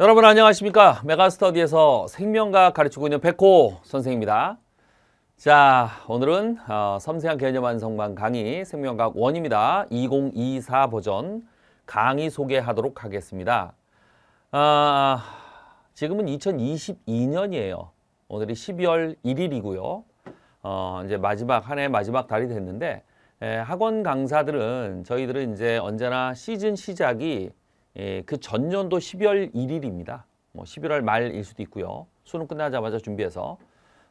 여러분 안녕하십니까 메가스터디에서 생명과학 가르치고 있는 백호 선생입니다 자 오늘은 어, 섬세한 개념 완성반 강의 생명과학 원입니다 2024 버전 강의 소개하도록 하겠습니다 아, 지금은 2022년이에요 오늘이 12월 1일이고요 어, 이제 마지막 한 해 마지막 달이 됐는데 에, 학원 강사들은 저희들은 이제 언제나 시즌 시작이 예, 그 전년도 12월 1일입니다. 뭐 11월 말일 수도 있고요. 수능 끝나자마자 준비해서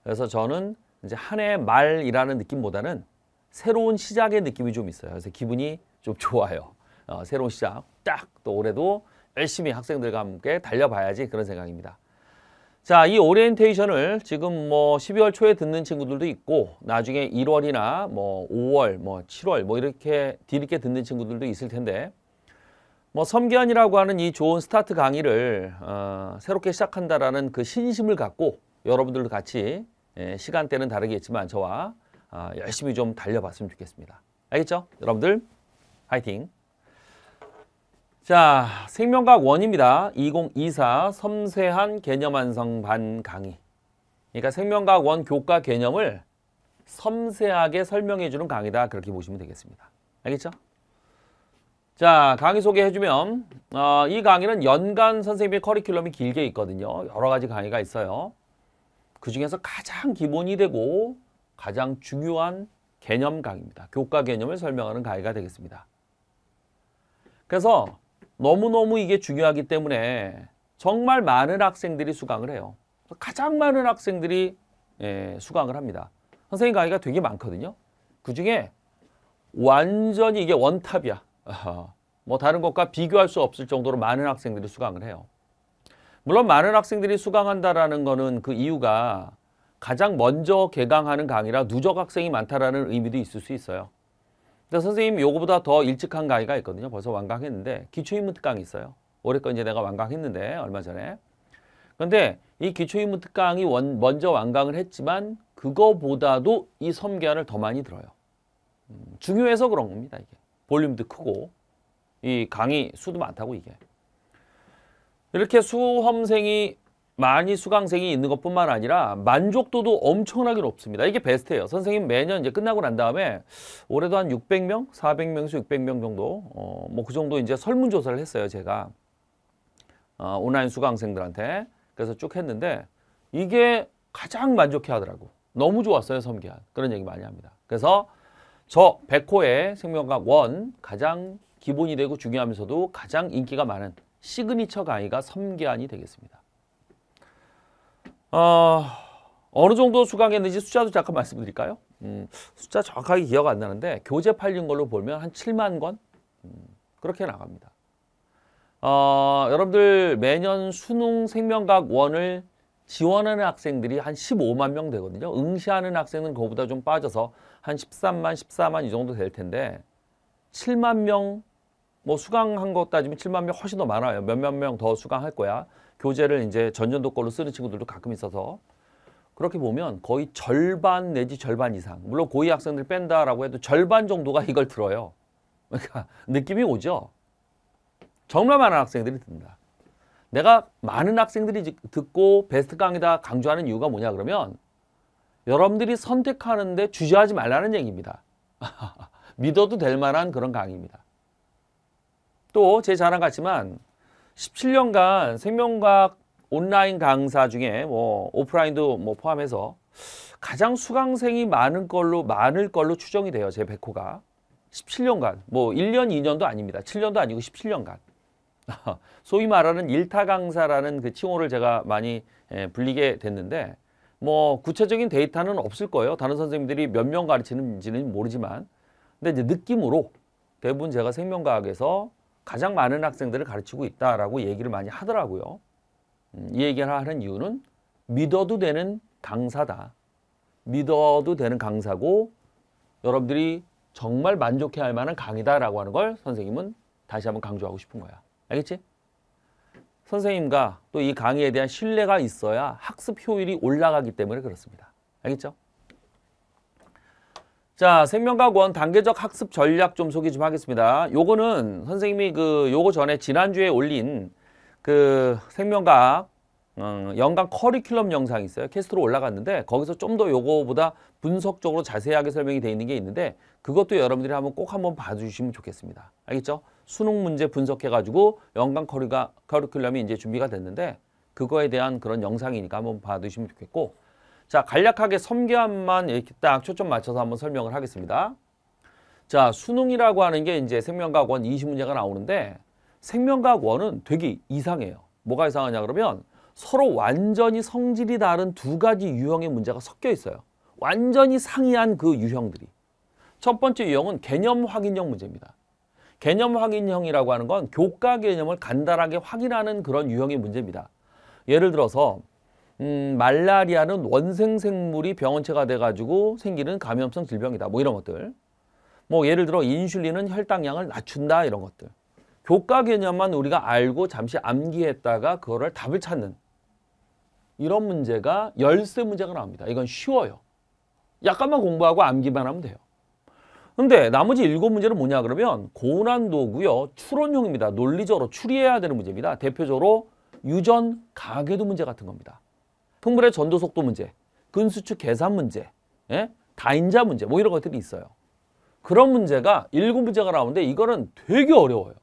그래서 저는 이제 한해 말이라는 느낌보다는 새로운 시작의 느낌이 좀 있어요. 그래서 기분이 좀 좋아요. 어, 새로운 시작. 딱 또 올해도 열심히 학생들과 함께 달려봐야지 그런 생각입니다. 자, 이 오리엔테이션을 지금 뭐 12월 초에 듣는 친구들도 있고 나중에 1월이나 뭐 5월, 뭐 7월 뭐 이렇게 뒤늦게 듣는 친구들도 있을 텐데 뭐 섬기한이라고 하는 이 좋은 스타트 강의를 어, 새롭게 시작한다라는 그 신심을 갖고 여러분들도 같이 예, 시간대는 다르겠지만 저와 어, 열심히 좀 달려봤으면 좋겠습니다. 알겠죠? 여러분들 화이팅! 자, 생명과학 원입니다. 2024 섬세한 개념 완성 반 강의. 그러니까 생명과학 원 교과 개념을 섬세하게 설명해주는 강의다. 그렇게 보시면 되겠습니다. 알겠죠? 자 강의 소개해주면 어, 이 강의는 연간 선생님의 커리큘럼이 길게 있거든요. 여러 가지 강의가 있어요. 그 중에서 가장 기본이 되고 가장 중요한 개념 강의입니다. 교과 개념을 설명하는 강의가 되겠습니다. 그래서 너무너무 이게 중요하기 때문에 정말 많은 학생들이 수강을 해요. 가장 많은 학생들이 예, 수강을 합니다. 선생님 강의가 되게 많거든요. 그중에 완전히 이게 원탑이야. 뭐 다른 것과 비교할 수 없을 정도로 많은 학생들이 수강을 해요. 물론 많은 학생들이 수강한다라는 거는 그 이유가 가장 먼저 개강하는 강의라 누적 학생이 많다라는 의미도 있을 수 있어요. 근데 선생님 요거보다 더 일찍 한 강의가 있거든요. 벌써 완강했는데 기초인문 특강이 있어요. 올해 거 이제 내가 완강했는데 얼마 전에. 그런데이 기초인문 특강이 원, 먼저 완강을 했지만 그거보다도 이섬계안을더 많이 들어요. 음, 중요해서 그런 겁니다. 이게. 볼륨도 크고 이 강의 수도 많다고 이게 이렇게 수험생이 많이 수강생이 있는 것뿐만 아니라 만족도도 엄청나게 높습니다. 이게 베스트예요. 선생님 매년 이제 끝나고 난 다음에 올해도 한 600명, 400명에서 600명 정도 어, 뭐그 정도 이제 설문조사를 했어요. 제가 어, 온라인 수강생들한테 그래서 쭉 했는데 이게 가장 만족해 하더라고. 너무 좋았어요. 섬기한 그런 얘기 많이 합니다. 그래서 저 백호의 생명과학원 가장 기본이 되고 중요하면서도 가장 인기가 많은 시그니처 강의가 섬기안이 되겠습니다. 어, 어느 정도 수강했는지 숫자도 잠깐 말씀드릴까요? 음, 숫자 정확하게 기억 안 나는데 교재 팔린 걸로 보면 한 7만 권 음, 그렇게 나갑니다. 어, 여러분들 매년 수능 생명각 원을 지원하는 학생들이 한 15만 명 되거든요. 응시하는 학생은 그거보다 좀 빠져서 한 13만, 14만 이 정도 될 텐데 7만 명 뭐 수강한 것 따지면 7만 명 훨씬 더 많아요. 몇몇 명 더 수강할 거야. 교재를 이제 전년도 걸로 쓰는 친구들도 가끔 있어서 그렇게 보면 거의 절반 내지 절반 이상 물론 고위 학생들 뺀다라고 해도 절반 정도가 이걸 들어요. 그러니까 느낌이 오죠. 정말 많은 학생들이 듣는다. 내가 많은 학생들이 듣고 베스트 강의다 강조하는 이유가 뭐냐 그러면 여러분들이 선택하는데 주저하지 말라는 얘기입니다. 믿어도 될 만한 그런 강의입니다. 또 제 자랑 같지만 17년간 생명과학 온라인 강사 중에 뭐 오프라인도 뭐 포함해서 가장 수강생이 많은 걸로 많을 걸로 추정이 돼요. 제 백호가 17년간 뭐 1년 2년도 아닙니다. 7년도 아니고 17년간 소위 말하는 일타 강사라는 그 칭호를 제가 많이 예, 불리게 됐는데 뭐 구체적인 데이터는 없을 거예요. 다른 선생님들이 몇 명 가르치는지는 모르지만 근데 이제 느낌으로 대부분 제가 생명과학에서 가장 많은 학생들을 가르치고 있다라고 얘기를 많이 하더라고요. 음, 이 얘기를 하는 이유는 믿어도 되는 강사다. 믿어도 되는 강사고 여러분들이 정말 만족해야 할 만한 강의다라고 하는 걸 선생님은 다시 한번 강조하고 싶은 거야. 알겠지? 선생님과 또 이 강의에 대한 신뢰가 있어야 학습 효율이 올라가기 때문에 그렇습니다. 알겠죠? 자, 생명과학원 단계적 학습 전략 좀 소개 좀 하겠습니다. 요거는 선생님이 그 요거 전에 지난주에 올린 그 생명과학 어, 연간 커리큘럼 영상이 있어요. 캐스트로 올라갔는데 거기서 좀 더 요거보다 분석적으로 자세하게 설명이 되어 있는 게 있는데 그것도 여러분들이 한번 꼭 한번 봐주시면 좋겠습니다. 알겠죠? 수능 문제 분석해가지고 연간 커리가, 커리큘럼이 이제 준비가 됐는데 그거에 대한 그런 영상이니까 한번 봐두시면 좋겠고 자 간략하게 섬계함만 이렇게 딱 초점 맞춰서 한번 설명을 하겠습니다. 자 수능이라고 하는 게 이제 생명과학원 20문제가 나오는데 생명과학원은 되게 이상해요. 뭐가 이상하냐 그러면 서로 완전히 성질이 다른 두 가지 유형의 문제가 섞여 있어요. 완전히 상이한 그 유형들이. 첫 번째 유형은 개념 확인형 문제입니다. 개념 확인형이라고 하는 건 교과 개념을 간단하게 확인하는 그런 유형의 문제입니다. 예를 들어서 음, 말라리아는 원생생물이 병원체가 돼가지고 생기는 감염성 질병이다. 뭐 이런 것들. 뭐 예를 들어 인슐린은 혈당량을 낮춘다 이런 것들. 교과 개념만 우리가 알고 잠시 암기했다가 그거를 답을 찾는 이런 문제가 열쇠 문제가 나옵니다. 이건 쉬워요. 약간만 공부하고 암기만 하면 돼요. 근데 나머지 일곱 문제는 뭐냐 그러면 고난도고요. 추론형입니다. 논리적으로 추리해야 되는 문제입니다. 대표적으로 유전 가계도 문제 같은 겁니다. 풍물의 전도속도 문제, 근수축 계산 문제, 예? 다인자 문제 뭐 이런 것들이 있어요. 그런 문제가 일곱 문제가 나오는데 이거는 되게 어려워요.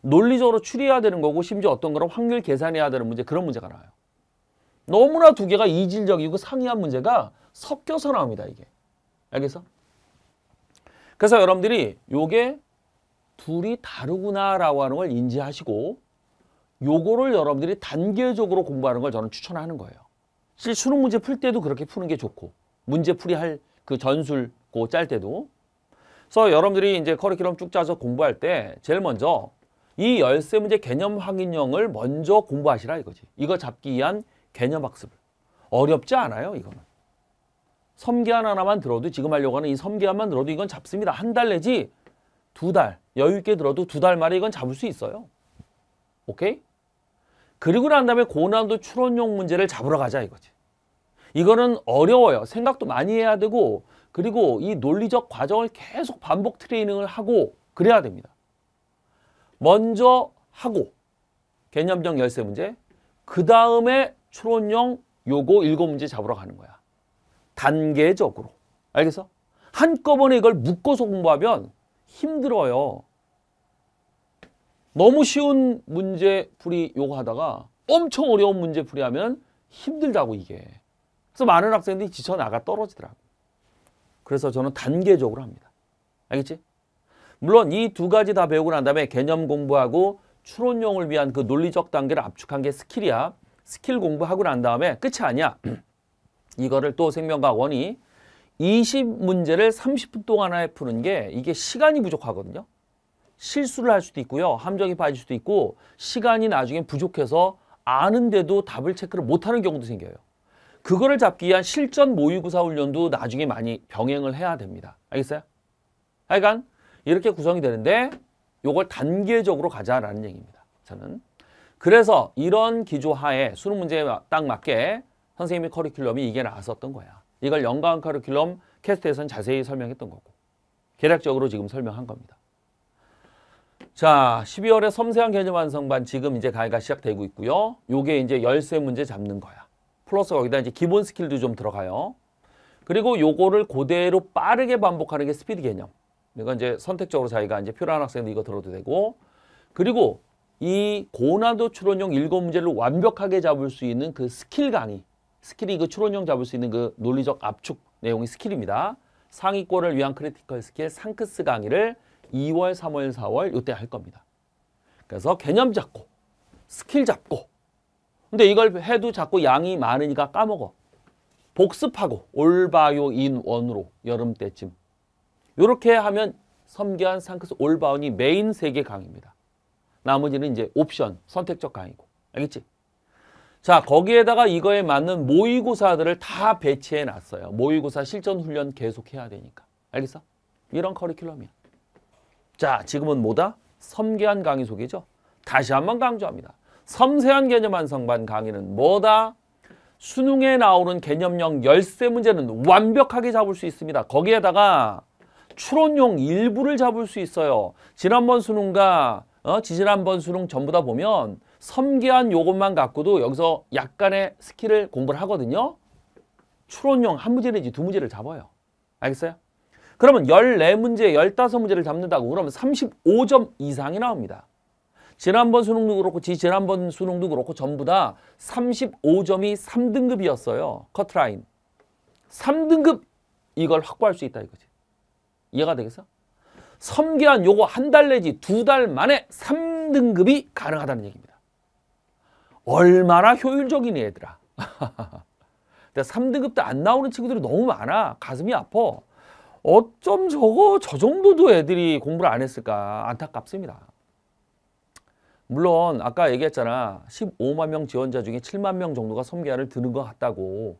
논리적으로 추리해야 되는 거고 심지어 어떤 거는 확률 계산해야 되는 문제 그런 문제가 나와요. 너무나 두 개가 이질적이고 상이한 문제가 섞여서 나옵니다. 이게. 알겠어? 그래서 여러분들이 요게 둘이 다르구나라고 하는 걸 인지하시고 요거를 여러분들이 단계적으로 공부하는 걸 저는 추천하는 거예요. 실 수능 문제 풀 때도 그렇게 푸는 게 좋고 문제 풀이 할 그 전술 고짤 때도 그래서 여러분들이 이제 커리큘럼 쭉 짜서 공부할 때 제일 먼저 이 열세 문제 개념 확인형을 먼저 공부하시라 이거지. 이거 잡기 위한 개념 학습. 어렵지 않아요, 이거는. 섬기한 하나만 들어도 지금 하려고 하는 이 섬기한만 들어도 이건 잡습니다. 한 달 내지 두 달 여유 있게 들어도 두 달 만에 이건 잡을 수 있어요. 오케이? 그리고 난 다음에 고난도 추론용 문제를 잡으러 가자 이거지. 이거는 어려워요. 생각도 많이 해야 되고 그리고 이 논리적 과정을 계속 반복 트레이닝을 하고 그래야 됩니다. 먼저 하고 개념적 열쇠 문제 그 다음에 추론용 요거 일곱 문제 잡으러 가는 거야. 단계적으로. 알겠어? 한꺼번에 이걸 묶어서 공부하면 힘들어요. 너무 쉬운 문제 풀이 요구하다가 엄청 어려운 문제 풀이하면 힘들다고 이게. 그래서 많은 학생들이 지쳐나가 떨어지더라고. 그래서 저는 단계적으로 합니다. 알겠지? 물론 이 두 가지 다 배우고 난 다음에 개념 공부하고 추론용을 위한 그 논리적 단계를 압축한 게 스킬이야. 스킬 공부하고 난 다음에 끝이 아니야. 이거를 또 생명과학원이 20문제를 30분 동안에 푸는 게 이게 시간이 부족하거든요. 실수를 할 수도 있고요. 함정이 빠질 수도 있고 시간이 나중에 부족해서 아는데도 답을 체크를 못하는 경우도 생겨요. 그거를 잡기 위한 실전 모의고사 훈련도 나중에 많이 병행을 해야 됩니다. 알겠어요? 하여간 이렇게 구성이 되는데 요걸 단계적으로 가자라는 얘기입니다. 저는 그래서 이런 기조하에 수능 문제에 딱 맞게 선생님이 커리큘럼이 이게 나왔었던 거야. 이걸 연관 커리큘럼 캐스트에서는 자세히 설명했던 거고 개략적으로 지금 설명한 겁니다. 자, 12월에 섬세한 개념 완성반 지금 이제 강의가 시작되고 있고요. 요게 이제 열쇠 문제 잡는 거야. 플러스 거기다 이제 기본 스킬도 좀 들어가요. 그리고 요거를 그대로 빠르게 반복하는 게 스피드 개념. 이러 이제 선택적으로 자기가 이제 필요한 학생도 이거 들어도 되고 그리고 이 고난도 추론용 일곱 문제를 완벽하게 잡을 수 있는 그 스킬 강의 스킬이 그 추론형 잡을 수 있는 그 논리적 압축 내용이 스킬입니다. 상위권을 위한 크리티컬 스킬 상크스 강의를 2월, 3월, 4월 이때 할 겁니다. 그래서 개념 잡고 스킬 잡고 근데 이걸 해도 자꾸 양이 많으니까 까먹어. 복습하고 올바요 인원으로 여름 때쯤 이렇게 하면 섬기한 상크스 올바운이 메인 세계 강의입니다. 나머지는 이제 옵션, 선택적 강의고. 알겠지? 자 거기에다가 이거에 맞는 모의고사들을 다 배치해 놨어요. 모의고사 실전 훈련 계속해야 되니까. 알겠어? 이런 커리큘럼이야. 자 지금은 뭐다? 섬계한 강의 소개죠. 다시 한 번 강조합니다. 섬세한 개념 완성반 강의는 뭐다? 수능에 나오는 개념형 열세 문제는 완벽하게 잡을 수 있습니다. 거기에다가 추론용 일부를 잡을 수 있어요. 지난번 수능과 어, 지지난번 수능 전부 다 보면 섬기한 요것만 갖고도 여기서 약간의 스킬을 공부를 하거든요. 추론형 한 문제인지 두 문제를 잡아요. 알겠어요? 그러면 14문제, 15문제를 잡는다고 그러면 35점 이상이 나옵니다. 지난번 수능도 그렇고 지난번 수능도 그렇고 전부 다 35점이 3등급이었어요. 커트라인. 3등급 이걸 확보할 수 있다 이거지. 이해가 되겠어? 섬기한 요거 한 달 내지 두 달 만에 3등급이 가능하다는 얘기입니다. 얼마나 효율적인애들아 3등급 때 안 나오는 친구들이 너무 많아. 가슴이 아파. 어쩜 저거 저 정도도 애들이 공부를 안 했을까 안타깝습니다. 물론 아까 얘기했잖아. 15만 명 지원자 중에 7만 명 정도가 섬계안을 드는 것 같다고.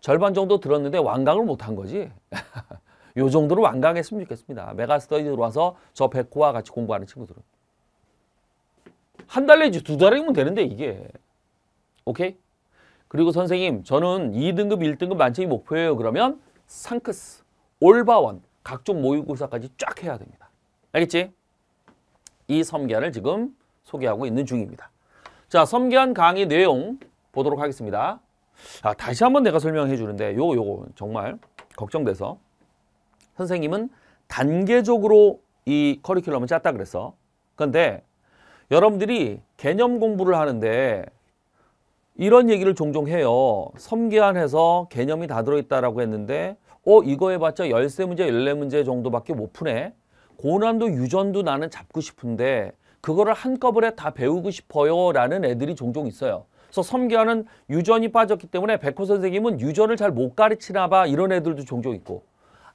절반 정도 들었는데 완강을 못한 거지. 요 정도로 완강했으면 좋겠습니다. 메가스터디 들어와서 저 백호와 같이 공부하는 친구들은. 한달 내지 두 달이면 되는데 이게. 오케이? 그리고 선생님 저는 2등급, 1등급 만점이 목표예요. 그러면 상크스, 올바원, 각종 모의고사까지 쫙 해야 됩니다. 알겠지? 이 섬기안을 지금 소개하고 있는 중입니다. 자, 섬기안 강의 내용 보도록 하겠습니다. 아, 다시 한 번 내가 설명해 주는데 요거 요거 정말 걱정돼서 선생님은 단계적으로 이 커리큘럼을 짰다 그랬어. 그런데 여러분들이 개념 공부를 하는데 이런 얘기를 종종 해요. 섬계안에서 개념이 다 들어있다라고 했는데 어 이거 해봤자 13문제, 14문제 정도밖에 못 푸네. 고난도 유전도 나는 잡고 싶은데 그거를 한꺼번에 다 배우고 싶어요 라는 애들이 종종 있어요. 그래서 섬계하는 유전이 빠졌기 때문에 백호 선생님은 유전을 잘 못 가르치나 봐 이런 애들도 종종 있고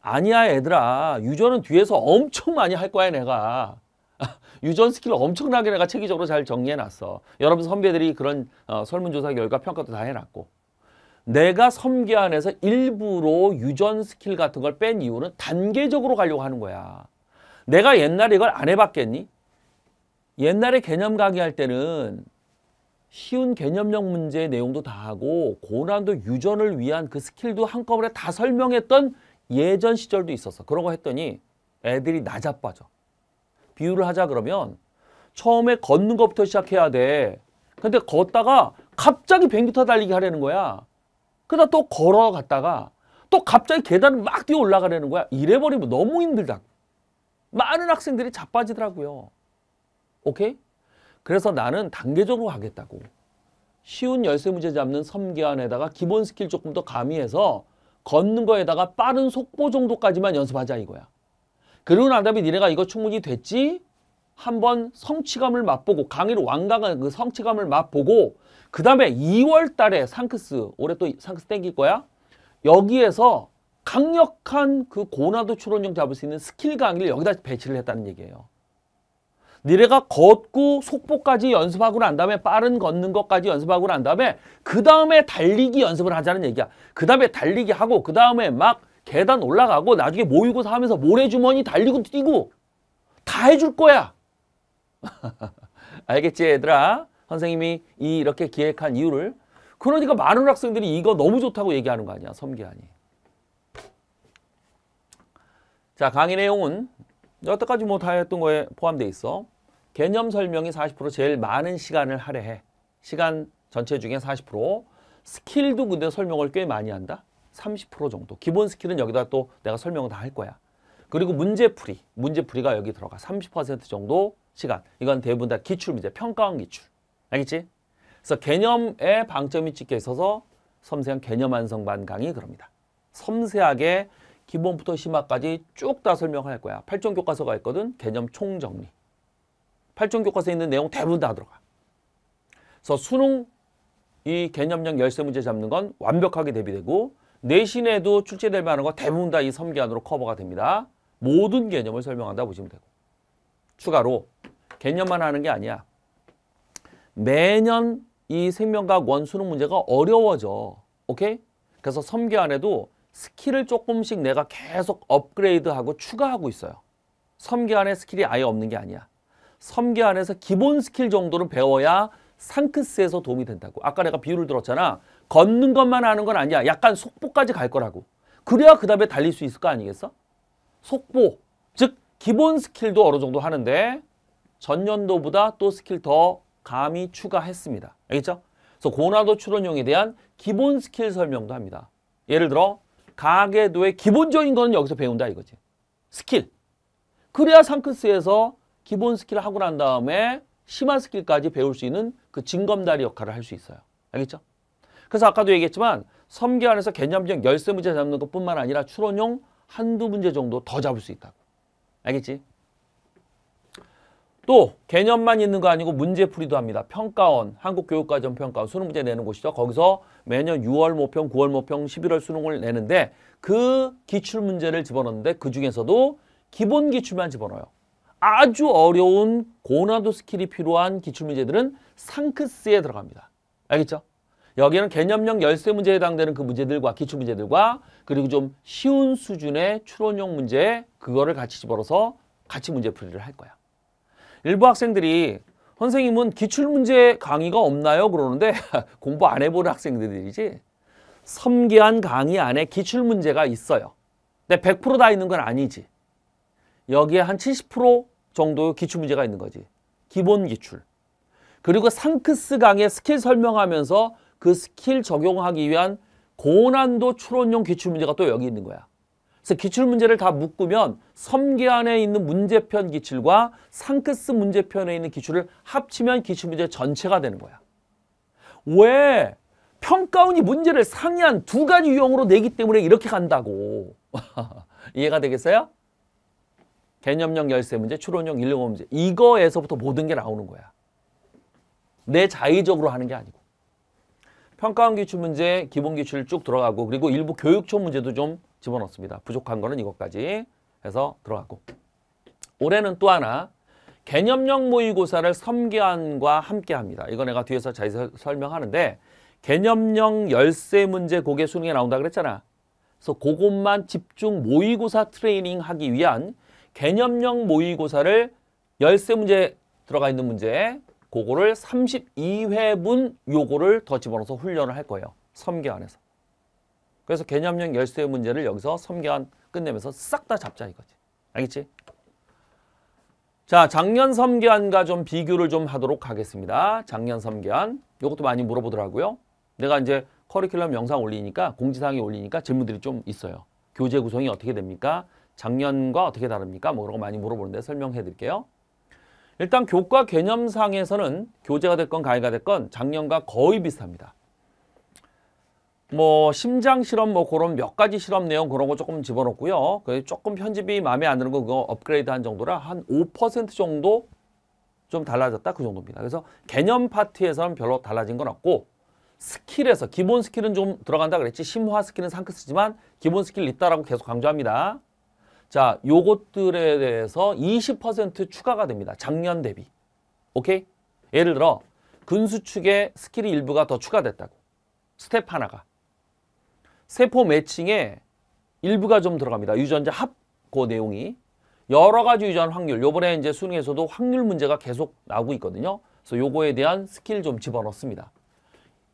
아니야 애들아 유전은 뒤에서 엄청 많이 할 거야 내가 유전 스킬을 엄청나게 내가 체계적으로 잘 정리해놨어. 여러분 선배들이 그런 어, 설문조사 결과 평가도 다 해놨고 내가 섬계 안에서 일부러 유전 스킬 같은 걸 뺀 이유는 단계적으로 가려고 하는 거야. 내가 옛날에 이걸 안 해봤겠니? 옛날에 개념 강의할 때는 쉬운 개념형 문제의 내용도 다 하고 고난도 유전을 위한 그 스킬도 한꺼번에 다 설명했던 예전 시절도 있었어. 그런 거 했더니 애들이 나자빠져 비유를 하자 그러면 처음에 걷는 것부터 시작해야 돼. 근데 걷다가 갑자기 100m 달리기 하려는 거야. 그러다 또 걸어갔다가 또 갑자기 계단을 막 뛰어 올라가려는 거야. 이래버리면 너무 힘들다. 많은 학생들이 자빠지더라고요. 오케이? 그래서 나는 단계적으로 하겠다고. 쉬운 열쇠 문제 잡는 섬계안에다가 기본 스킬 조금 더 가미해서 걷는 거에다가 빠른 속보 정도까지만 연습하자 이거야. 그러고 난 다음에 니네가 이거 충분히 됐지? 한번 성취감을 맛보고 강의를 완강한 그 성취감을 맛보고 그 다음에 2월 달에 상크스 올해 또 상크스 땡길 거야 여기에서 강력한 그 고난도 추론형 잡을 수 있는 스킬 강의를 여기다 배치를 했다는 얘기예요 니네가 걷고 속보까지 연습하고 난 다음에 빠른 걷는 것까지 연습하고 난 다음에 그 다음에 달리기 연습을 하자는 얘기야 그 다음에 달리기 하고 그 다음에 막 계단 올라가고 나중에 모의고사 하면서 모래주머니 달리고 뛰고 다 해줄 거야. 알겠지 얘들아? 선생님이 이, 렇게 기획한 이유를 그러니까 많은 학생들이 이거 너무 좋다고 얘기하는 거 아니야 섬기한이. 자 강의 내용은 여태까지 뭐 다 했던 거에 포함되어 있어. 개념 설명이 40% 제일 많은 시간을 할애해. 시간 전체 중에 40% 스킬도 근데 설명을 꽤 많이 한다. 30% 정도. 기본 스킬은 여기다 또 내가 설명을 다 할 거야. 그리고 문제풀이, 문제풀이가 여기 들어가. 30% 정도 시간. 이건 대부분 다 기출 문제, 평가원 기출. 알겠지? 그래서 개념에 방점이 찍혀 있어서 섬세한 개념 완성반 강의 그럽니다. 섬세하게 기본부터 심화까지 쭉 다 설명할 거야. 8종 교과서가 있거든. 개념 총정리. 8종 교과서에 있는 내용 대부분 다 들어가. 그래서 수능 이 개념형 열쇠 문제 잡는 건 완벽하게 대비되고 내신에도 출제될 만한 거 대부분 다 이 섬기 안으로 커버가 됩니다. 모든 개념을 설명한다 보시면 되고 추가로 개념만 하는 게 아니야. 매년 이 생명과학 원수능 문제가 어려워져. 오케이? 그래서 섬기 안에도 스킬을 조금씩 내가 계속 업그레이드하고 추가하고 있어요. 섬기 안에 스킬이 아예 없는 게 아니야. 섬기 안에서 기본 스킬 정도를 배워야 상크스에서 도움이 된다고. 아까 내가 비유를 들었잖아. 걷는 것만 하는 건 아니야. 약간 속보까지 갈 거라고. 그래야 그 다음에 달릴 수 있을 거 아니겠어? 속보, 즉 기본 스킬도 어느 정도 하는데 전년도보다 또 스킬 더 감이 추가했습니다. 알겠죠? 그래서 고난도 추론용에 대한 기본 스킬 설명도 합니다. 예를 들어 가계도의 기본적인 거는 여기서 배운다 이거지. 스킬. 그래야 상크스에서 기본 스킬을 하고 난 다음에 심한 스킬까지 배울 수 있는 그 징검다리 역할을 할 수 있어요. 알겠죠? 그래서 아까도 얘기했지만 섬계 안에서 개념적 열쇠 문제 잡는 것뿐만 아니라 추론용 한두 문제 정도 더 잡을 수 있다고. 알겠지? 또 개념만 있는 거 아니고 문제풀이도 합니다. 평가원, 한국교육과정 평가원 수능 문제 내는 곳이죠. 거기서 매년 6월 모평, 9월 모평, 11월 수능을 내는데 그 기출 문제를 집어넣는데 그 중에서도 기본 기출만 집어넣어요. 아주 어려운 고난도 스킬이 필요한 기출 문제들은 상크스에 들어갑니다. 알겠죠? 여기는 개념형 열쇠 문제에 해당되는 그 문제들과 기출 문제들과 그리고 좀 쉬운 수준의 추론형 문제 그거를 같이 집어넣어서 같이 문제풀이를 할 거야. 일부 학생들이 선생님은 기출문제 강의가 없나요? 그러는데 공부 안 해보는 학생들이지 섬기한 강의 안에 기출문제가 있어요. 근데 100%다 있는 건 아니지. 여기에 한 70% 정도의 기출문제가 있는 거지. 기본 기출. 그리고 상크스 강의 스킬 설명하면서 그 스킬 적용하기 위한 고난도 추론용 기출문제가 또 여기 있는 거야. 그래서 기출문제를 다 묶으면 섬계 안에 있는 문제편 기출과 상크스 문제편에 있는 기출을 합치면 기출문제 전체가 되는 거야. 왜 평가원이 문제를 상이한 두 가지 유형으로 내기 때문에 이렇게 간다고. 이해가 되겠어요? 개념형 열쇠 문제, 추론형 일용 문제. 이거에서부터 모든 게 나오는 거야. 내 자의적으로 하는 게 아니고. 평가원 기출 문제, 기본 기출 쭉 들어가고 그리고 일부 교육청 문제도 좀 집어넣습니다. 부족한 거는 이것까지 해서 들어가고 올해는 또 하나 개념형 모의고사를 섬기안과 함께합니다. 이거 내가 뒤에서 자세히 설명하는데 개념형 열세 문제 고개 수능에 나온다 그랬잖아. 그래서 그것만 집중 모의고사 트레이닝 하기 위한 개념형 모의고사를 열세 문제 들어가 있는 문제 그거를 32회분 요거를 더 집어넣어서 훈련을 할 거예요. 3개 안에서. 그래서 개념형 열쇠 문제를 여기서 섬계안 끝내면서 싹 다 잡자 이거지. 알겠지? 자, 작년 섬계안과좀 비교를 좀 하도록 하겠습니다. 작년 섬계안 이것도 많이 물어보더라고요. 내가 이제 커리큘럼 영상 올리니까 공지사항이 올리니까 질문들이 좀 있어요. 교재 구성이 어떻게 됩니까? 작년과 어떻게 다릅니까? 뭐 그런 거 많이 물어보는데 설명해 드릴게요. 일단 교과 개념상에서는 교재가 됐건 강의가 됐건 작년과 거의 비슷합니다. 뭐 심장 실험 뭐 그런 몇 가지 실험 내용 그런 거 조금 집어넣고요. 조금 편집이 마음에 안 드는 거 그거 업그레이드 한 정도라 한 5% 정도 좀 달라졌다 그 정도입니다. 그래서 개념 파트에서는 별로 달라진 건 없고 스킬에서 기본 스킬은 좀 들어간다 그랬지 심화 스킬은 상큼 쓰지만 기본 스킬 있다라고 계속 강조합니다. 자, 요것들에 대해서 20% 추가가 됩니다. 작년 대비. 오케이? 예를 들어 근수축에 스킬이 일부가 더 추가됐다고. 스텝 하나가. 세포 매칭에 일부가 좀 들어갑니다. 유전자 합그 내용이. 여러 가지 유전 확률. 요번에 이제 수능에서도 확률 문제가 계속 나오고 있거든요. 그래서 요거에 대한 스킬 좀 집어넣습니다.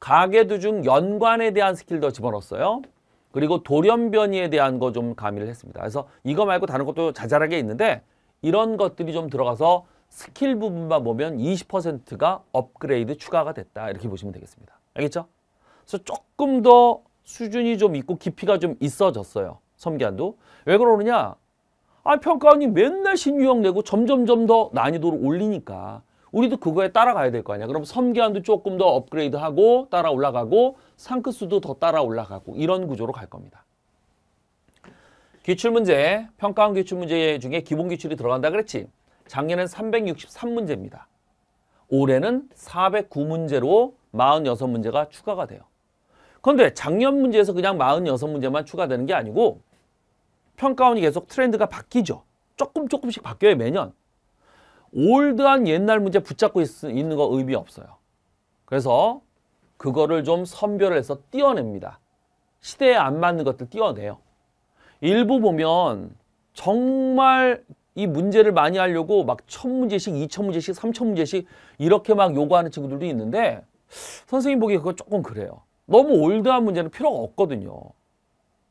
가계도 중 연관에 대한 스킬 더 집어넣었어요. 그리고 돌연변이에 대한 거 좀 가미를 했습니다. 그래서 이거 말고 다른 것도 자잘하게 있는데 이런 것들이 좀 들어가서 스킬 부분만 보면 20%가 업그레이드 추가가 됐다. 이렇게 보시면 되겠습니다. 알겠죠? 그래서 조금 더 수준이 좀 있고 깊이가 좀 있어졌어요. 섬기안도. 왜 그러느냐? 아, 평가원이 맨날 신유형 내고 점점점 더 난이도를 올리니까 우리도 그거에 따라가야 될 거 아니야. 그럼 섬기한도 조금 더 업그레이드하고 따라 올라가고 상크수도 더 따라 올라가고 이런 구조로 갈 겁니다. 기출문제, 평가원 기출문제 중에 기본 기출이 들어간다 그랬지? 작년엔 363문제입니다. 올해는 409문제로 46문제가 추가가 돼요. 그런데 작년 문제에서 그냥 46문제만 추가되는 게 아니고 평가원이 계속 트렌드가 바뀌죠. 조금 조금씩 바뀌어요, 매년. 올드한 옛날 문제 붙잡고 있, 있는 거 의미 없어요. 그래서 그거를 좀 선별을 해서 띄워냅니다 시대에 안 맞는 것들 띄워내요 일부 보면 정말 이 문제를 많이 하려고 막 천문제씩, 이천문제씩, 삼천문제씩 이렇게 막 요구하는 친구들도 있는데 선생님 보기에 그거 조금 그래요. 너무 올드한 문제는 필요가 없거든요.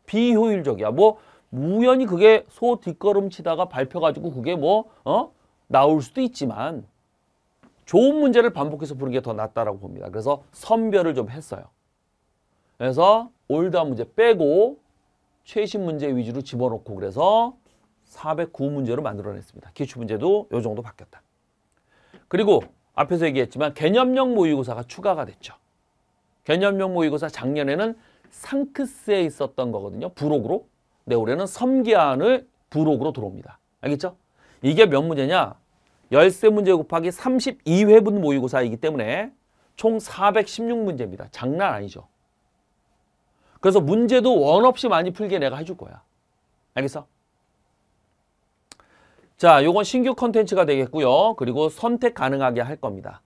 비효율적이야. 뭐 우연히 그게 소 뒷걸음 치다가 밟혀가지고 그게 뭐 어? 나올 수도 있지만 좋은 문제를 반복해서 푸는 게 더 낫다라고 봅니다. 그래서 선별을 좀 했어요. 그래서 올드한 문제 빼고 최신 문제 위주로 집어넣고 그래서 409문제로 만들어냈습니다. 기출문제도 요 정도 바뀌었다. 그리고 앞에서 얘기했지만 개념형 모의고사가 추가가 됐죠. 개념형 모의고사 작년에는 상크스에 있었던 거거든요. 부록으로. 근 올해는 섬기안을 부록으로 들어옵니다. 알겠죠? 이게 몇 문제냐? 열세 문제 곱하기 32회분 모의고사이기 때문에 총 416문제입니다. 장난 아니죠. 그래서 문제도 원 없이 많이 풀게 내가 해줄 거야. 알겠어? 자, 요건 신규 컨텐츠가 되겠고요. 그리고 선택 가능하게 할 겁니다.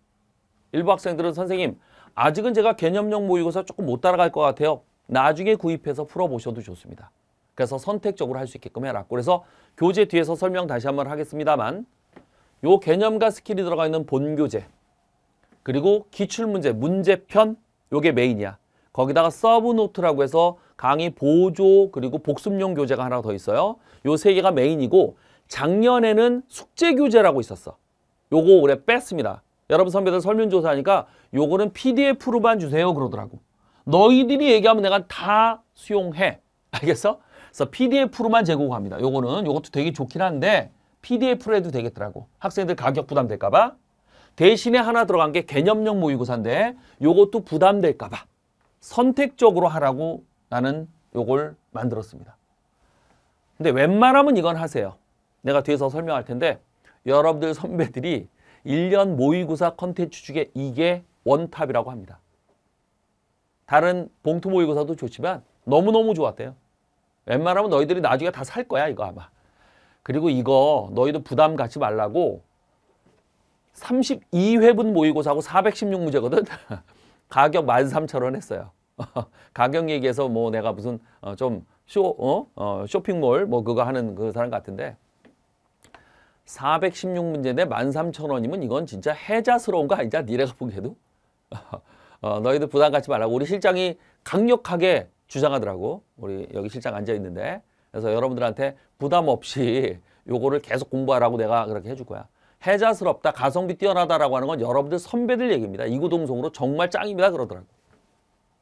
일부 학생들은 선생님, 아직은 제가 개념형 모의고사 조금 못 따라갈 것 같아요. 나중에 구입해서 풀어보셔도 좋습니다. 그래서 선택적으로 할 수 있게끔 해라. 그래서 교재 뒤에서 설명 다시 한번 하겠습니다만 요 개념과 스킬이 들어가 있는 본교재 그리고 기출문제, 문제편 요게 메인이야. 거기다가 서브노트라고 해서 강의 보조 그리고 복습용 교재가 하나 더 있어요. 요 세 개가 메인이고 작년에는 숙제 교재라고 있었어. 요거 올해 뺐습니다. 여러분 선배들 설문조사하니까 요거는 PDF로만 주세요 그러더라고. 너희들이 얘기하면 내가 다 수용해. 알겠어? 그래서 PDF로만 제공합니다. 요거는 요것도 되게 좋긴 한데 PDF로 해도 되겠더라고. 학생들 가격 부담될까 봐. 대신에 하나 들어간 게 개념형 모의고사인데 요것도 부담될까 봐 선택적으로 하라고 나는 요걸 만들었습니다. 근데 웬만하면 이건 하세요. 내가 뒤에서 설명할 텐데 여러분들 선배들이 1년 모의고사 컨텐츠 중에 이게 원탑이라고 합니다. 다른 봉투 모의고사도 좋지만 너무너무 좋았대요. 웬만하면 너희들이 나중에 다 살 거야 이거 아마. 그리고 이거 너희도 부담 갖지 말라고 32회분 모의고사하고 416문제거든. 가격 13,000원 했어요. 가격 얘기해서 뭐 내가 무슨 어, 좀쇼 어? 어, 쇼핑몰 뭐 그거 하는 그 사람 같은데 416문제인데 13,000원이면 이건 진짜 해자스러운 거 아니냐 니네가 보기에도. 어, 너희들 부담 갖지 말라고 우리 실장이 강력하게 주장하더라고. 우리 여기 실장 앉아 있는데. 그래서 여러분들한테 부담 없이 요거를 계속 공부하라고 내가 그렇게 해줄 거야. 해자스럽다, 가성비 뛰어나다라고 하는 건 여러분들 선배들 얘기입니다. 이구동성으로 정말 짱입니다 그러더라고.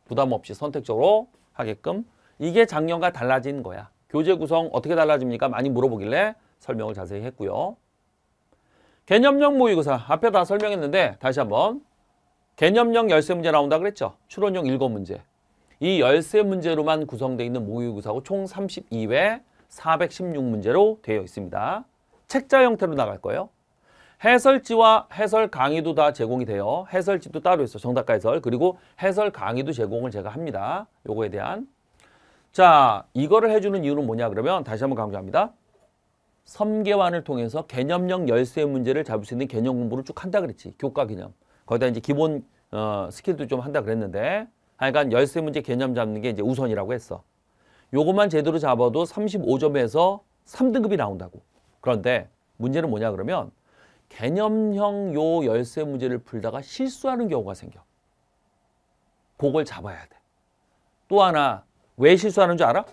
부담 없이 선택적으로 하게끔 이게 작년과 달라진 거야. 교재 구성 어떻게 달라집니까? 많이 물어보길래 설명을 자세히 했고요. 개념형 모의고사 앞에 다 설명했는데 다시 한번 개념형 열쇠 문제 나온다 그랬죠. 추론형 일곱 문제 이 열세 문제로만 구성되어 있는 모의고사고 총 32회 416문제로 되어 있습니다. 책자 형태로 나갈 거예요. 해설지와 해설 강의도 다 제공이 돼요. 해설집도 따로 있어 정답가 해설. 그리고 해설 강의도 제공을 제가 합니다. 요거에 대한. 자, 이거를 해주는 이유는 뭐냐 그러면 다시 한번 강조합니다. 섬계환을 통해서 개념형 열쇠 문제를 잡을 수 있는 개념 공부를 쭉 한다 그랬지. 교과 개념. 거기다 이제 기본 어, 스킬도 좀 한다 그랬는데 하여간 열쇠 문제 개념 잡는 게 이제 우선이라고 했어. 요것만 제대로 잡아도 35점에서 3등급이 나온다고. 그런데 문제는 뭐냐 그러면 개념형 요 열쇠 문제를 풀다가 실수하는 경우가 생겨. 그걸 잡아야 돼. 또 하나 왜 실수하는 줄 알아?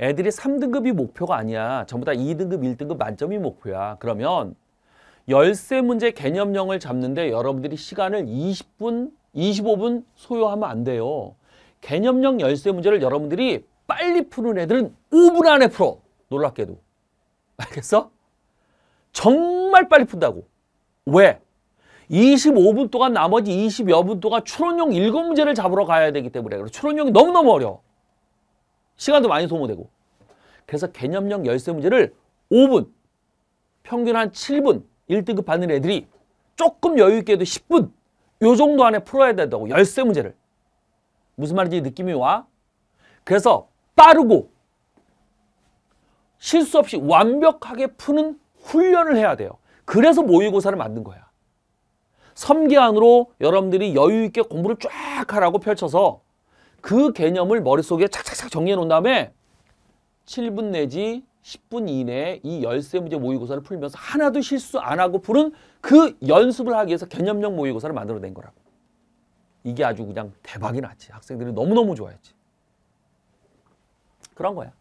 애들이 3등급이 목표가 아니야. 전부 다 2등급, 1등급 만점이 목표야. 그러면 열쇠 문제 개념형을 잡는데 여러분들이 시간을 20분 25분 소요하면 안 돼요. 개념형 열쇠 문제를 여러분들이 빨리 푸는 애들은 5분 안에 풀어. 놀랍게도. 알겠어? 정말 빨리 푼다고. 왜? 25분 동안 나머지 20여 분 동안 추론형 7문제를 잡으러 가야 되기 때문에 그래. 추론형이 너무너무 어려워. 시간도 많이 소모되고. 그래서 개념형 열쇠 문제를 5분, 평균 한 7분 1등급 받는 애들이 조금 여유 있게 해도 10분 요 정도 안에 풀어야 된다고 열쇠 문제를 무슨 말인지 느낌이 와? 그래서 빠르고 실수 없이 완벽하게 푸는 훈련을 해야 돼요. 그래서 모의고사를 만든 거야. 섬기안으로 여러분들이 여유 있게 공부를 쫙 하라고 펼쳐서 그 개념을 머릿속에 착착착 정리해 놓은 다음에 7분 내지 10분 이내에 이 열세 문제 모의고사를 풀면서 하나도 실수 안 하고 푸는 그 연습을 하기 위해서 개념형 모의고사를 만들어낸 거라고. 이게 아주 그냥 대박이 났지. 학생들이 너무너무 좋아했지. 그런 거야.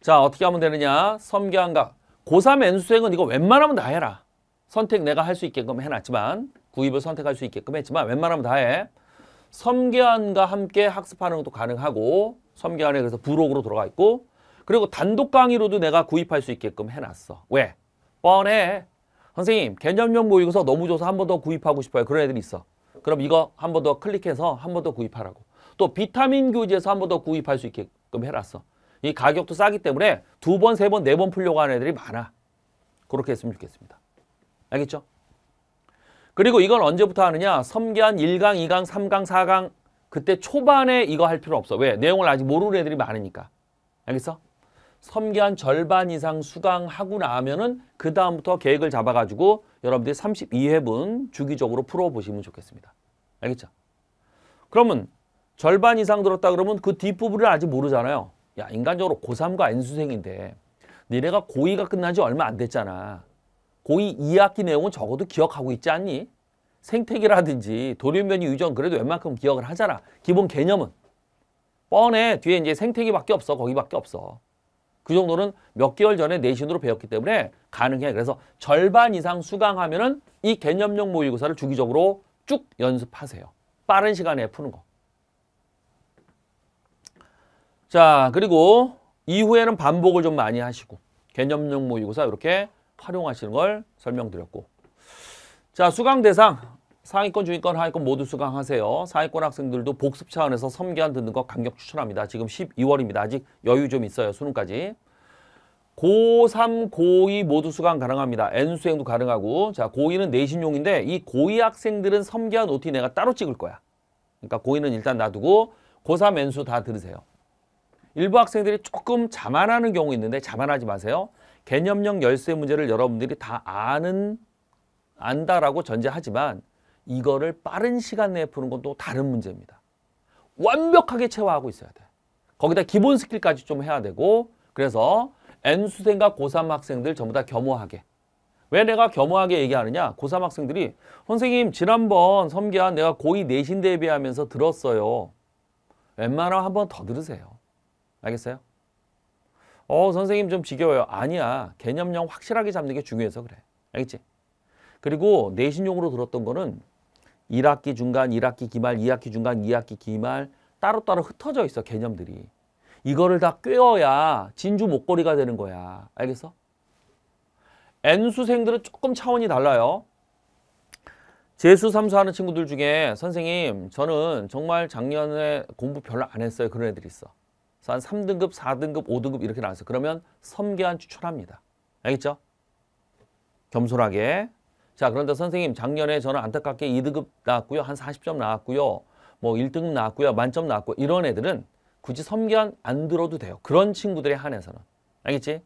자, 어떻게 하면 되느냐. 섬기한각. 고3 N수행은 이거 웬만하면 다 해라. 선택 내가 할 수 있게끔 해놨지만 구입을 선택할 수 있게끔 했지만 웬만하면 다 해. 섬계안과 함께 학습하는 것도 가능하고 섬계안에 그래서 부록으로 들어가 있고 그리고 단독 강의로도 내가 구입할 수 있게끔 해놨어. 왜? 뻔해. 선생님 개념형 모의고사 너무 줘서 한 번 더 구입하고 싶어요. 그런 애들이 있어. 그럼 이거 한 번 더 클릭해서 한 번 더 구입하라고. 또 비타민 교재에서 한 번 더 구입할 수 있게끔 해놨어. 이 가격도 싸기 때문에 두 번, 세 번, 네 번 풀려고 하는 애들이 많아. 그렇게 했으면 좋겠습니다. 알겠죠? 그리고 이건 언제부터 하느냐? 섬기한 1강, 2강, 3강, 4강 그때 초반에 이거 할 필요 없어. 왜? 내용을 아직 모르는 애들이 많으니까. 알겠어? 섬기한 절반 이상 수강하고 나면은 그 다음부터 계획을 잡아가지고 여러분들이 32회분 주기적으로 풀어보시면 좋겠습니다. 알겠죠? 그러면 절반 이상 들었다 그러면 그 뒷부분을 아직 모르잖아요. 야 인간적으로 고3과 N수생인데 니네가 고2가 끝난 지 얼마 안 됐잖아. 고2 2학기 내용은 적어도 기억하고 있지 않니? 생태계라든지 돌연변이 유전 그래도 웬만큼 기억을 하잖아. 기본 개념은. 뻔해. 뒤에 이제 생태계밖에 없어. 거기밖에 없어. 그 정도는 몇 개월 전에 내신으로 배웠기 때문에 가능해. 그래서 절반 이상 수강하면은 이개념용 모의고사를 주기적으로 쭉 연습하세요. 빠른 시간에 푸는 거. 자, 그리고 이후에는 반복을 좀 많이 하시고 개념용 모의고사 이렇게 활용하시는 걸 설명드렸고 자, 수강 대상 상위권, 중위권, 하위권 모두 수강하세요. 상위권 학생들도 복습 차원에서 섬기한 듣는 거 강력 추천합니다. 지금 12월입니다. 아직 여유 좀 있어요. 수능까지. 고3, 고2 모두 수강 가능합니다. N수행도 가능하고 자 고2는 내신용인데 이 고2 학생들은 섬기한 OT 내가 따로 찍을 거야. 그러니까 고2는 일단 놔두고 고3 N수 다 들으세요. 일부 학생들이 조금 자만하는 경우 있는데 자만하지 마세요. 개념형 열쇠 문제를 여러분들이 다 아는 안다라고 전제하지만 이거를 빠른 시간 내에 푸는 건 또 다른 문제입니다. 완벽하게 체화하고 있어야 돼. 거기다 기본 스킬까지 좀 해야 되고 그래서 N수생과 고3 학생들 전부 다 겸허하게 왜 내가 겸허하게 얘기하느냐? 고3 학생들이 선생님 지난번 섬기한 내가 고2 내신 대비하면서 들었어요. 웬만하면 한 번 더 들으세요. 알겠어요? 어 선생님 좀 지겨워요. 아니야. 개념량 확실하게 잡는 게 중요해서 그래. 알겠지? 그리고 내신용으로 들었던 거는 1학기 중간, 1학기 기말, 2학기 중간, 2학기 기말 따로따로 흩어져 있어 개념들이. 이거를 다 꿰어야 진주 목걸이가 되는 거야. 알겠어? N수생들은 조금 차원이 달라요. 재수 삼수하는 친구들 중에 선생님 저는 정말 작년에 공부 별로 안 했어요. 그런 애들이 있어. 한 3등급, 4등급, 5등급 이렇게 나왔어요. 그러면 섬계한 추천합니다. 알겠죠? 겸손하게 자 그런데 선생님 작년에 저는 안타깝게 2등급 나왔고요. 한 40점 나왔고요. 뭐 1등급 나왔고요. 만점 나왔고 이런 애들은 굳이 섬견 안 들어도 돼요. 그런 친구들에 한해서는. 알겠지?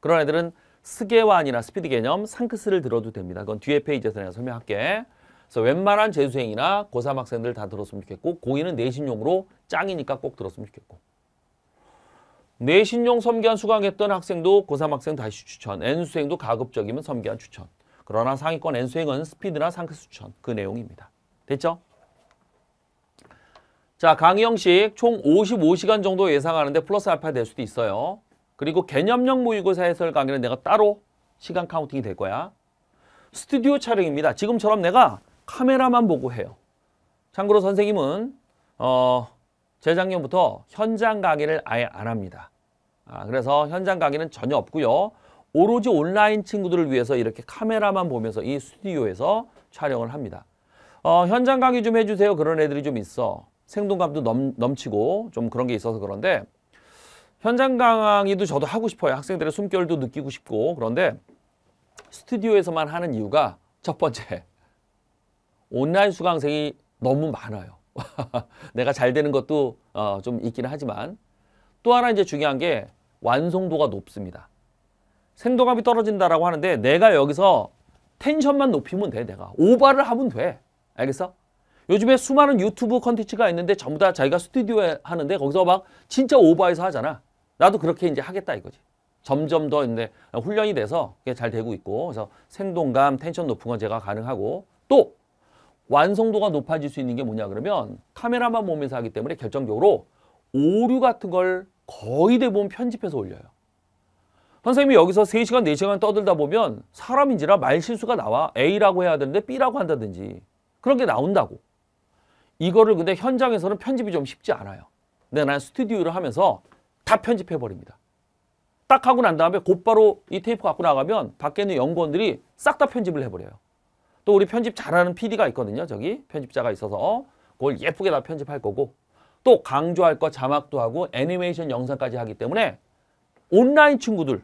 그런 애들은 스계완이나 스피드 개념, 상크스를 들어도 됩니다. 그건 뒤에 페이지에서 내가 설명할게. 그래서 웬만한 재수생이나 고3 학생들 다 들었으면 좋겠고 고2는 내신용으로 짱이니까 꼭 들었으면 좋겠고 내신용 섬기한 수강했던 학생도 고3 학생 다시 추천, N수생도 가급적이면 섬기한 추천. 그러나 상위권 N수행은 스피드나 상승추천 그 내용입니다. 됐죠? 자, 강의 형식 총 55시간 정도 예상하는데 플러스 알파 될 수도 있어요. 그리고 개념형 모의고사 해설 강의는 내가 따로 시간 카운팅이 될 거야. 스튜디오 촬영입니다. 지금처럼 내가 카메라만 보고 해요. 참고로 선생님은 어, 재작년부터 현장 강의를 아예 안 합니다. 아, 그래서 현장 강의는 전혀 없고요. 오로지 온라인 친구들을 위해서 이렇게 카메라만 보면서 이 스튜디오에서 촬영을 합니다. 어, 현장 강의 좀 해주세요. 그런 애들이 좀 있어. 생동감도 넘, 넘치고 좀 그런 게 있어서 그런데 현장 강의도 저도 하고 싶어요. 학생들의 숨결도 느끼고 싶고 그런데 스튜디오에서만 하는 이유가 첫 번째 온라인 수강생이 너무 많아요. 내가 잘 되는 것도 어, 좀 있기는 하지만 또 하나 이제 중요한 게 완성도가 높습니다. 생동감이 떨어진다라고 하는데 내가 여기서 텐션만 높이면 돼 내가 오바를 하면 돼 알겠어? 요즘에 수많은 유튜브 컨텐츠가 있는데 전부 다 자기가 스튜디오에 하는데 거기서 막 진짜 오버해서 하잖아 나도 그렇게 이제 하겠다 이거지 점점 더 이제 훈련이 돼서 그게 잘 되고 있고 그래서 생동감 텐션 높은 건 제가 가능하고 또 완성도가 높아질 수 있는 게 뭐냐 그러면 카메라만 보면서 하기 때문에 결정적으로 오류 같은 걸 거의 대부분 편집해서 올려요 선생님이 여기서 3시간, 4시간 떠들다 보면 사람인지라 말실수가 나와 A라고 해야 되는데 B라고 한다든지 그런 게 나온다고. 이거를 근데 현장에서는 편집이 좀 쉽지 않아요. 근데 난 스튜디오를 하면서 다 편집해버립니다. 딱 하고 난 다음에 곧바로 이 테이프 갖고 나가면 밖에 있는 연구원들이 싹 다 편집을 해버려요. 또 우리 편집 잘하는 PD가 있거든요. 저기 편집자가 있어서 그걸 예쁘게 다 편집할 거고 또 강조할 거 자막도 하고 애니메이션 영상까지 하기 때문에 온라인 친구들을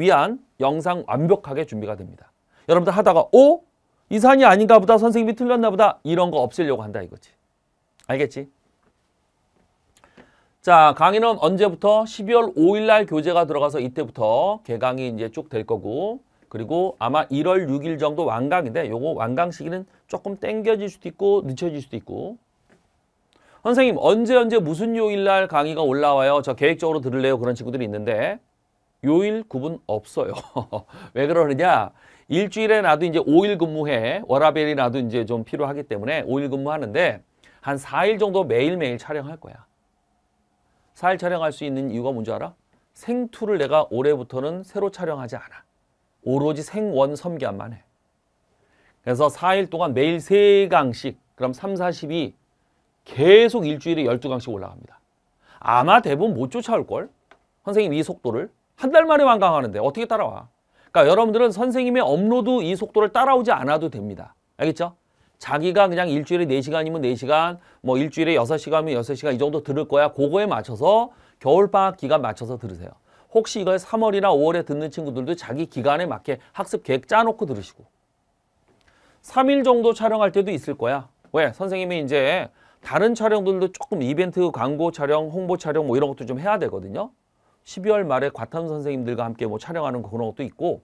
위한 영상 완벽하게 준비가 됩니다. 여러분들 하다가 오? 어? 이산이 아닌가 보다 선생님이 틀렸나 보다 이런 거 없애려고 한다 이거지. 알겠지? 자 강의는 언제부터 12월 5일 날 교재가 들어가서 이때부터 개강이 이제 쭉 될 거고 그리고 아마 1월 6일 정도 완강인데 요거 완강 시기는 조금 땡겨질 수도 있고 늦춰질 수도 있고 선생님 언제 언제 무슨 요일날 강의가 올라와요? 저 계획적으로 들을래요? 그런 친구들이 있는데 요일 구분 없어요. 왜 그러느냐? 일주일에 나도 이제 5일 근무해. 워라벨이 나도 이제 좀 필요하기 때문에 5일 근무하는데 한 4일 정도 매일매일 촬영할 거야. 4일 촬영할 수 있는 이유가 뭔지 알아? 생투를 내가 올해부터는 새로 촬영하지 않아. 오로지 생원 섬기안만 해. 그래서 4일 동안 매일 3강씩 그럼 3, 42 1 계속 일주일에 12강씩 올라갑니다. 아마 대부분 못 쫓아올걸? 선생님 이 속도를 한 달 만에 완강하는데 어떻게 따라와? 그러니까 여러분들은 선생님의 업로드 이 속도를 따라오지 않아도 됩니다. 알겠죠? 자기가 그냥 일주일에 4시간이면 4시간, 뭐 일주일에 6시간이면 6시간 이 정도 들을 거야. 그거에 맞춰서 겨울방학 기간 맞춰서 들으세요. 혹시 이걸 3월이나 5월에 듣는 친구들도 자기 기간에 맞게 학습 계획 짜놓고 들으시고 3일 정도 촬영할 때도 있을 거야. 왜? 선생님이 이제 다른 촬영들도 조금 이벤트 광고 촬영, 홍보 촬영 뭐 이런 것도 좀 해야 되거든요. 12월 말에 과탐 선생님들과 함께 뭐 촬영하는 그런 것도 있고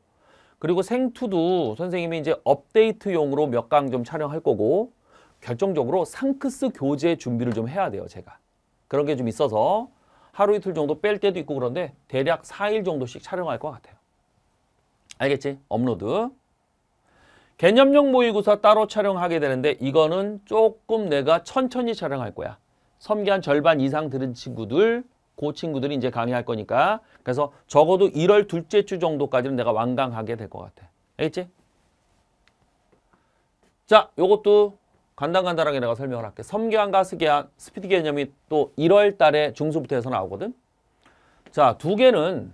그리고 생투도 선생님이 이제 업데이트용으로 몇 강 좀 촬영할 거고 결정적으로 상크스 교재 준비를 좀 해야 돼요, 제가. 그런 게 좀 있어서 하루 이틀 정도 뺄 때도 있고 그런데 대략 4일 정도씩 촬영할 것 같아요. 알겠지? 업로드. 개념용 모의고사 따로 촬영하게 되는데 이거는 조금 내가 천천히 촬영할 거야. 섬기한 절반 이상 들은 친구들, 그 친구들이 이제 강의할 거니까 그래서 적어도 1월 둘째 주 정도까지는 내가 완강하게 될 것 같아. 알겠지? 자, 요것도 간단간단하게 내가 설명을 할게. 섬기한과 스기한, 스피드 개념이 또 1월 달에 중수부터 해서 나오거든. 자, 두 개는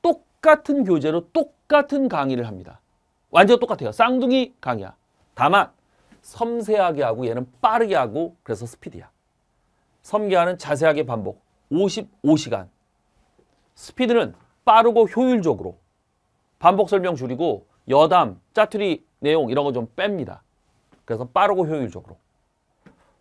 똑같은 교재로 똑같은 강의를 합니다. 완전 똑같아요. 쌍둥이 강이야. 다만 섬세하게 하고 얘는 빠르게 하고 그래서 스피디야 섬기하는 자세하게 반복 55시간. 스피드는 빠르고 효율적으로 반복 설명 줄이고 여담, 짜투리 내용 이런 거 좀 뺍니다. 그래서 빠르고 효율적으로.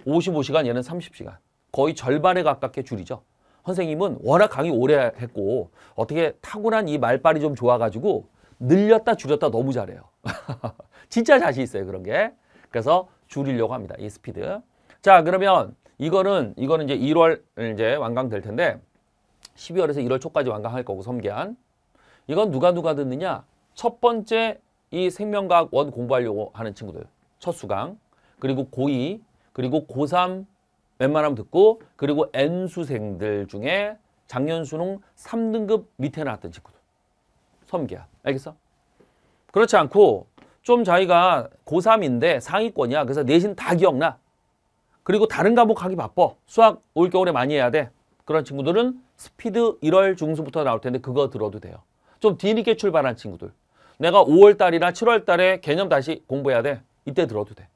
55시간 얘는 30시간. 거의 절반에 가깝게 줄이죠. 선생님은 워낙 강의 오래 했고 어떻게 타고난 이 말빨이 좀 좋아가지고 늘렸다 줄였다 너무 잘해요. 진짜 자신 있어요 그런 게. 그래서 줄이려고 합니다. 이 스피드. 자 그러면 이거는 이거는 이제 1월 이제 완강될 텐데 12월에서 1월 초까지 완강할 거고 섬계한. 이건 누가 누가 듣느냐? 첫 번째 이 생명과학 원 공부하려고 하는 친구들. 첫 수강. 그리고 고2 그리고 고3 웬만하면 듣고 그리고 N수생들 중에 작년 수능 3등급 밑에 나왔던 친구들. 섬기야. 알겠어? 그렇지 않고 좀 자기가 고3인데 상위권이야. 그래서 내신 다 기억나. 그리고 다른 과목 하기 바빠. 수학 올 겨울에 많이 해야 돼. 그런 친구들은 스피드 1월 중순부터 나올 텐데 그거 들어도 돼요. 좀 뒤늦게 출발한 친구들. 내가 5월 달이나 7월 달에 개념 다시 공부해야 돼. 이때 들어도 돼.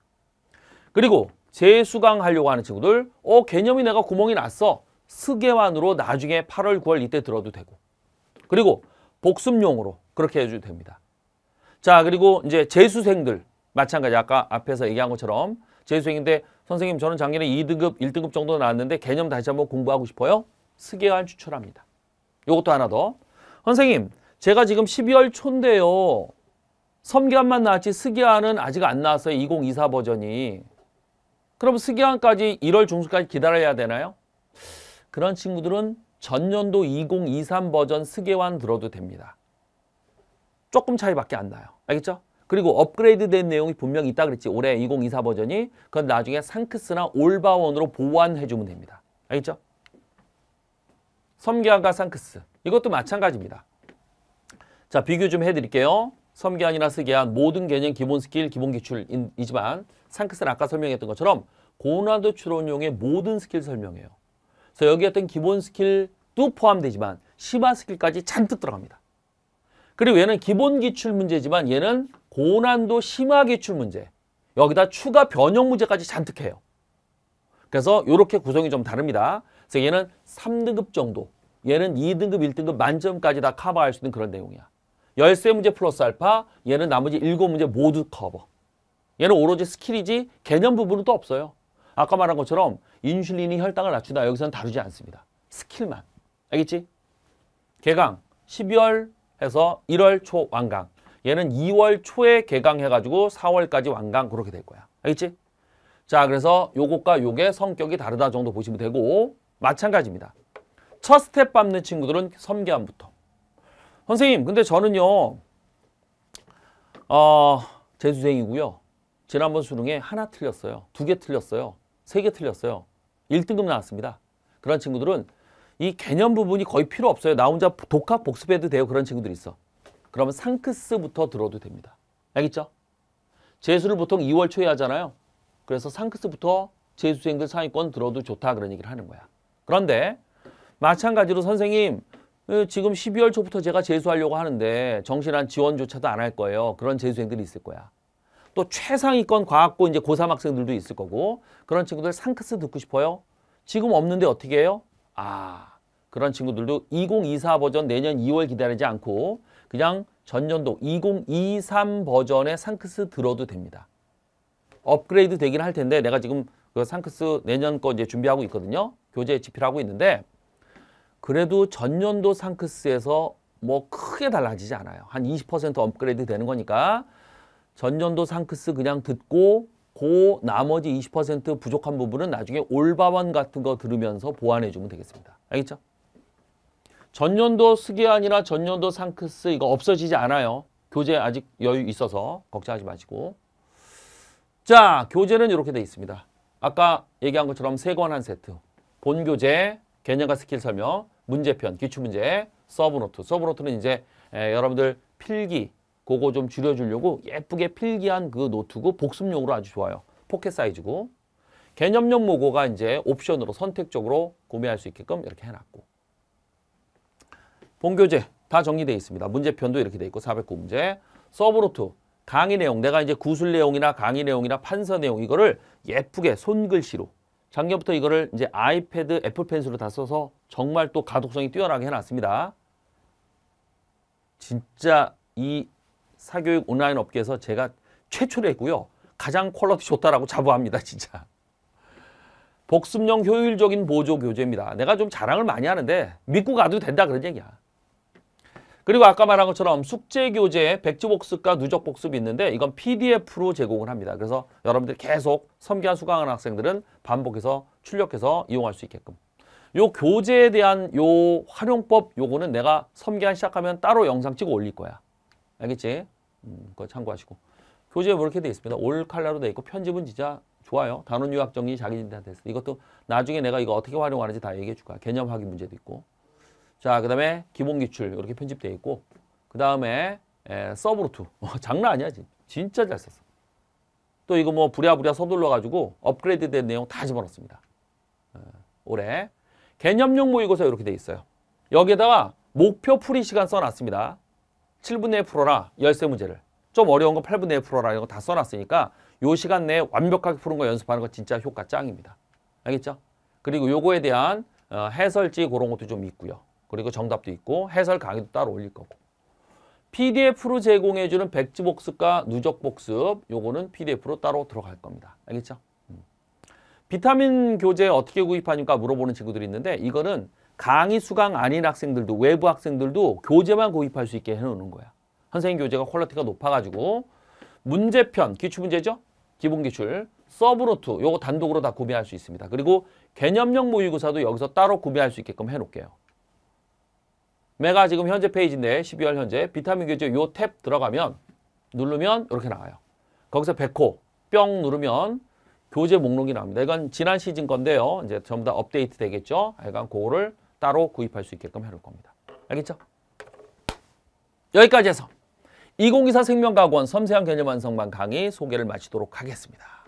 그리고 재수강 하려고 하는 친구들 어 개념이 내가 구멍이 났어. 스계환으로 나중에 8월, 9월 이때 들어도 되고. 그리고 복습용으로 그렇게 해주도 됩니다. 자 그리고 이제 재수생들 마찬가지 아까 앞에서 얘기한 것처럼 재수생인데 선생님 저는 작년에 2등급 1등급 정도 나왔는데 개념 다시 한번 공부하고 싶어요. 스계알 추천합니다. 이것도 하나 더 선생님 제가 지금 12월 초인데요. 섬계안만 나왔지 스기안은 아직 안 나왔어요. 2024 버전이. 그럼 스기안까지 1월 중순까지 기다려야 되나요? 그런 친구들은 전년도 2023 버전 스계완 들어도 됩니다. 조금 차이밖에 안 나요. 알겠죠? 그리고 업그레이드 된 내용이 분명히 있다 그랬지. 올해 2024 버전이 그건 나중에 상크스나 올바원으로 보완해주면 됩니다. 알겠죠? 섬기안과 상크스 이것도 마찬가지입니다. 자 비교 좀 해드릴게요. 섬기안이나 스기안 모든 개념 기본 스킬 기본 기출이지만 상크스는 아까 설명했던 것처럼 고난도 추론용의 모든 스킬 설명해요. 그래서 여기 어떤 기본 스킬도 포함되지만 심화 스킬까지 잔뜩 들어갑니다. 그리고 얘는 기본 기출 문제지만 얘는 고난도 심화 기출 문제. 여기다 추가 변형 문제까지 잔뜩 해요. 그래서 이렇게 구성이 좀 다릅니다. 그래서 얘는 3등급 정도, 얘는 2등급, 1등급 만점까지 다 커버할 수 있는 그런 내용이야. 열세 문제 플러스 알파, 얘는 나머지 7 문제 모두 커버. 얘는 오로지 스킬이지 개념 부분은 또 없어요. 아까 말한 것처럼 인슐린이 혈당을 낮추다 여기서는 다루지 않습니다. 스킬만. 알겠지? 개강 12월 에서 1월 초 완강. 얘는 2월 초에 개강해가지고 4월까지 완강 그렇게 될 거야. 알겠지? 자 그래서 요것과 요게 성격이 다르다 정도 보시면 되고 마찬가지입니다. 첫 스텝 밟는 친구들은 섬기함부터 선생님 근데 저는요. 어, 재수생이고요. 지난번 수능에 하나 틀렸어요. 두 개 틀렸어요. 세개 틀렸어요. 1등급 나왔습니다. 그런 친구들은 이 개념 부분이 거의 필요 없어요. 나 혼자 독학 복습해도 돼요. 그런 친구들이 있어. 그러면 상크스부터 들어도 됩니다. 알겠죠? 재수를 보통 2월 초에 하잖아요. 그래서 상크스부터 재수생들 상위권 들어도 좋다 그런 얘기를 하는 거야. 그런데 마찬가지로 선생님 어, 지금 12월 초부터 제가 재수하려고 하는데 정신한 지원조차도 안 할 거예요. 그런 재수생들이 있을 거야. 또 최상위권 과학고 이제 고3 학생들도 있을 거고 그런 친구들 상크스 듣고 싶어요. 지금 없는데 어떻게 해요? 아 그런 친구들도 2024 버전 내년 2월 기다리지 않고 그냥 전년도 2023 버전의 상크스 들어도 됩니다. 업그레이드 되긴 할 텐데 내가 지금 그 상크스 내년 거 이제 준비하고 있거든요. 교재 집필하고 있는데 그래도 전년도 상크스에서 뭐 크게 달라지지 않아요. 한 20% 업그레이드 되는 거니까 전년도 상크스 그냥 듣고 고 나머지 20% 부족한 부분은 나중에 올바원 같은 거 들으면서 보완해 주면 되겠습니다. 알겠죠? 전년도 수기 아니라 전년도 상크스 이거 없어지지 않아요. 교재 아직 여유 있어서 걱정하지 마시고 자 교재는 이렇게 돼 있습니다. 아까 얘기한 것처럼 세 권 한 세트 본교재 개념과 스킬 설명 문제편 기출문제 서브노트 서브노트는 이제 에, 여러분들 필기 그거 좀 줄여주려고 예쁘게 필기한 그 노트고 복습용으로 아주 좋아요. 포켓 사이즈고 개념용 모고가 이제 옵션으로 선택적으로 구매할 수 있게끔 이렇게 해놨고 본교재 다 정리되어 있습니다. 문제편도 이렇게 되어 있고 409문제 서브로트 강의 내용 내가 이제 구술 내용이나 강의 내용이나 판서 내용 이거를 예쁘게 손글씨로 작년부터 이거를 이제 아이패드 애플 펜슬로 다 써서 정말 또 가독성이 뛰어나게 해놨습니다. 진짜 이 사교육 온라인 업계에서 제가 최초로 했고요. 가장 퀄러티 좋다라고 자부합니다. 진짜. 복습용 효율적인 보조 교재입니다. 내가 좀 자랑을 많이 하는데 믿고 가도 된다 그런 얘기야. 그리고 아까 말한 것처럼 숙제 교재에 백지 복습과 누적 복습이 있는데 이건 PDF로 제공을 합니다. 그래서 여러분들 계속 섬기한 수강하는 학생들은 반복해서 출력해서 이용할 수 있게끔. 요 교재에 대한 요 활용법 요거는 내가 섬기한 시작하면 따로 영상 찍어 올릴 거야. 알겠지? 음, 그거 참고하시고. 교재에 뭐 이렇게 돼 있습니다. 올 칼라로 돼 있고 편집은 진짜 좋아요. 단원 유학 정리 자기 진다 됐어. 이것도 나중에 내가 이거 어떻게 활용하는지 다 얘기해 줄 거야. 개념 확인 문제도 있고. 자, 그다음에 기본 기출 이렇게 편집돼 있고 그다음에 에, 서브루트. 어, 장난 아니야, 진짜 잘 썼어. 또 이거 뭐 부랴부랴 서둘러 가지고 업그레이드 된 내용 다 집어넣습니다. 어, 올해 개념용 모의고사 이렇게 돼 있어요. 여기에다가 목표 풀이 시간 써놨습니다. 7분 의1 풀어라. 열쇠 문제를. 좀 어려운 거 8분 의1 풀어라. 이런 거 다 써놨으니까 요 시간 내에 완벽하게 푸는 거 연습하는 거 진짜 효과 짱입니다. 알겠죠? 그리고 요거에 대한 어, 해설지 그런 것도 좀 있고요. 그리고 정답도 있고 해설 강의도 따로 올릴 거고. PDF로 제공해주는 백지 복습과 누적 복습 요거는 PDF로 따로 들어갈 겁니다. 알겠죠? 음. 비타민 교재 어떻게 구입하니까 물어보는 친구들이 있는데 이거는 강의 수강 아닌 학생들도 외부 학생들도 교재만 구입할 수 있게 해놓는 거야. 선생님 교재가 퀄리티가 높아가지고 문제편, 기출문제죠? 기본기출, 서브노트 요거 단독으로 다 구매할 수 있습니다. 그리고 개념형 모의고사도 여기서 따로 구매할 수 있게끔 해놓을게요. 메가 지금 현재 페이지인데 12월 현재 비타민 교재 요 탭 들어가면 누르면 이렇게 나와요. 거기서 100호 뿅 누르면 교재 목록이 나옵니다. 이건 지난 시즌 건데요. 이제 전부 다 업데이트 되겠죠. 약간 그거를 따로 구입할 수 있게끔 해놓을 겁니다. 알겠죠? 여기까지 해서 2024 생명과학원 섬세한 개념 완성반 강의 소개를 마치도록 하겠습니다.